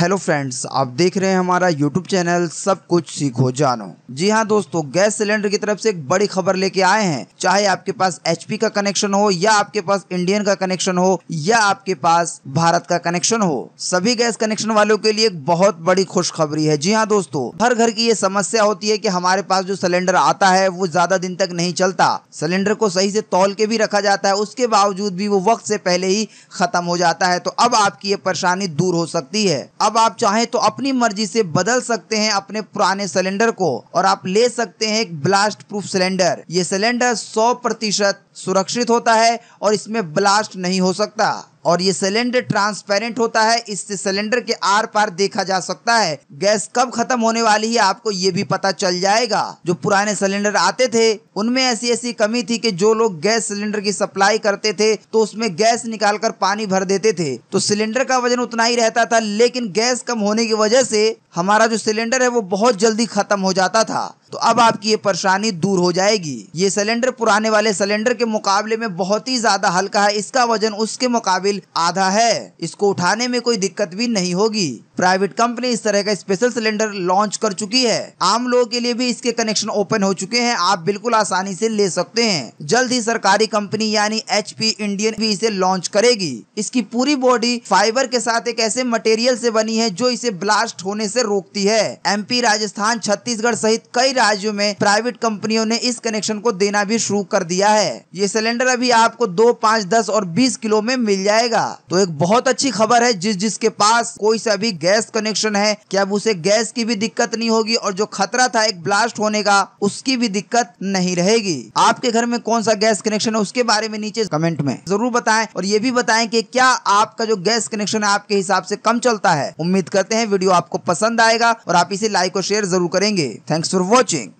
hello friends आप देख रहे हैं हमारा यूट्यूब चैनल सब कुछ सीखो जानो जी हाँ दोस्तों गैस सिलेंडर की तरफ से एक बड़ी खबर लेके आए हैं चाहे आपके पास एचपी का कनेक्शन हो या आपके पास इंडियन का कनेक्शन हो या आपके पास भारत का कनेक्शन हो सभी गैस कनेक्शन वालों के लिए एक बहुत बड़ी खुशखबरी है जी हाँ दोस्तों हर घर की ये समस्या होती है की हमारे पास जो सिलेंडर आता है वो ज्यादा दिन तक नहीं चलता सिलेंडर को सही से तोल के भी रखा जाता है उसके बावजूद भी वो वक्त से पहले ही खत्म हो जाता है तो अब आपकी ये परेशानी दूर हो सकती है अब अब आप चाहें तो अपनी मर्जी से बदल सकते हैं अपने पुराने सिलेंडर को और आप ले सकते हैं एक ब्लास्ट प्रूफ सिलेंडर ये सिलेंडर 100 प्रतिशत सुरक्षित होता है और इसमें ब्लास्ट नहीं हो सकता और ये सिलेंडर ट्रांसपेरेंट होता है इससे सिलेंडर के आर पार देखा जा सकता है गैस कब खत्म होने वाली है आपको ये भी पता चल जाएगा जो पुराने सिलेंडर आते थे उनमें ऐसी ऐसी कमी थी कि जो लोग गैस सिलेंडर की सप्लाई करते थे तो उसमें गैस निकालकर पानी भर देते थे तो सिलेंडर का वजन उतना ही रहता था लेकिन गैस कम होने की वजह से हमारा जो सिलेंडर है वो बहुत जल्दी खत्म हो जाता था तो अब आपकी ये परेशानी दूर हो जाएगी ये सिलेंडर पुराने वाले सिलेंडर के मुकाबले में बहुत ही ज्यादा हल्का है इसका वजन उसके मुकाबिल आधा है इसको उठाने में कोई दिक्कत भी नहीं होगी प्राइवेट कंपनी इस तरह का स्पेशल सिलेंडर लॉन्च कर चुकी है आम लोगों के लिए भी इसके कनेक्शन ओपन हो चुके हैं आप बिल्कुल आसानी से ले सकते हैं जल्द ही सरकारी कंपनी यानी एच इंडियन भी इसे लॉन्च करेगी इसकी पूरी बॉडी फाइबर के साथ एक ऐसे मटेरियल से बनी है जो इसे ब्लास्ट होने से रोकती है एम राजस्थान छत्तीसगढ़ सहित कई राज्यों में प्राइवेट कंपनियों ने इस कनेक्शन को देना भी शुरू कर दिया है ये सिलेंडर अभी आपको दो पाँच दस और बीस किलो में मिल जाएगा तो एक बहुत अच्छी खबर है जिस जिसके पास कोई सा भी गैस गैस कनेक्शन है कि अब उसे गैस की भी दिक्कत नहीं होगी और जो खतरा था एक ब्लास्ट होने का उसकी भी दिक्कत नहीं रहेगी आपके घर में कौन सा गैस कनेक्शन है उसके बारे में नीचे कमेंट में जरूर बताएं और ये भी बताएं कि क्या आपका जो गैस कनेक्शन है आपके हिसाब से कम चलता है उम्मीद करते हैं वीडियो आपको पसंद आएगा और आप इसे लाइक और शेयर जरूर करेंगे थैंक्स फॉर वॉचिंग